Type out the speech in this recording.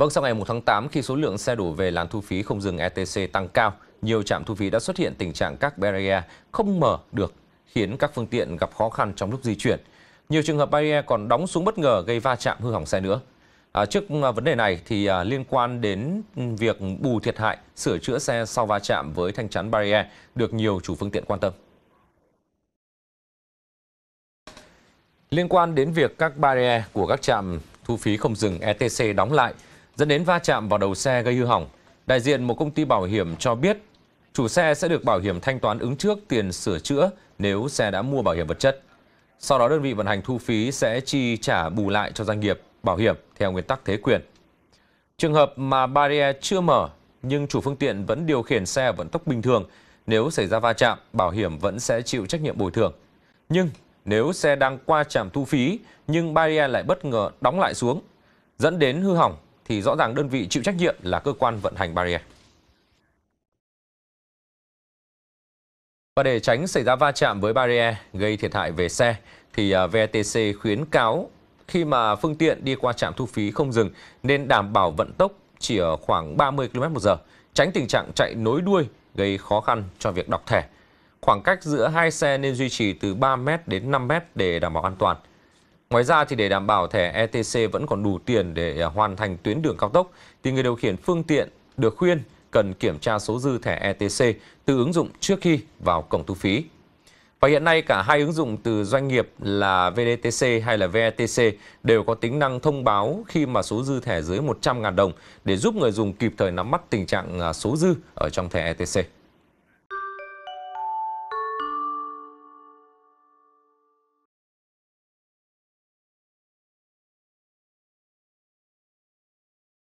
Vâng, sau ngày 1 tháng 8, khi số lượng xe đổ về làn thu phí không dừng ETC tăng cao, nhiều trạm thu phí đã xuất hiện tình trạng các barrier không mở được, khiến các phương tiện gặp khó khăn trong lúc di chuyển. Nhiều trường hợp barrier còn đóng xuống bất ngờ gây va chạm hư hỏng xe nữa. À, trước à, vấn đề này thì à, liên quan đến việc bù thiệt hại, sửa chữa xe sau va chạm với thanh chắn barrier được nhiều chủ phương tiện quan tâm. Liên quan đến việc các barrier của các trạm thu phí không dừng ETC đóng lại, dẫn đến va chạm vào đầu xe gây hư hỏng. Đại diện một công ty bảo hiểm cho biết chủ xe sẽ được bảo hiểm thanh toán ứng trước tiền sửa chữa nếu xe đã mua bảo hiểm vật chất. Sau đó đơn vị vận hành thu phí sẽ chi trả bù lại cho doanh nghiệp bảo hiểm theo nguyên tắc thế quyền. Trường hợp mà barrier chưa mở nhưng chủ phương tiện vẫn điều khiển xe ở vận tốc bình thường, nếu xảy ra va chạm, bảo hiểm vẫn sẽ chịu trách nhiệm bồi thường. Nhưng nếu xe đang qua trạm thu phí nhưng barrier lại bất ngờ đóng lại xuống, dẫn đến hư hỏng thì rõ ràng đơn vị chịu trách nhiệm là cơ quan vận hành barrier. Và để tránh xảy ra va chạm với barrier gây thiệt hại về xe thì à, VTC khuyến cáo khi mà phương tiện đi qua trạm thu phí không dừng nên đảm bảo vận tốc chỉ ở khoảng 30 km/h, tránh tình trạng chạy nối đuôi gây khó khăn cho việc đọc thẻ. Khoảng cách giữa hai xe nên duy trì từ 3m đến 5m để đảm bảo an toàn. Ngoài ra thì để đảm bảo thẻ ETC vẫn còn đủ tiền để à, hoàn thành tuyến đường cao tốc thì người điều khiển phương tiện được khuyên cần kiểm tra số dư thẻ ETC từ ứng dụng trước khi vào cổng thu phí. Và hiện nay cả hai ứng dụng từ doanh nghiệp là VDTC hay là VETC đều có tính năng thông báo khi mà số dư thẻ dưới 100.000 đồng để giúp người dùng kịp thời nắm bắt tình trạng à, số dư ở trong thẻ ETC.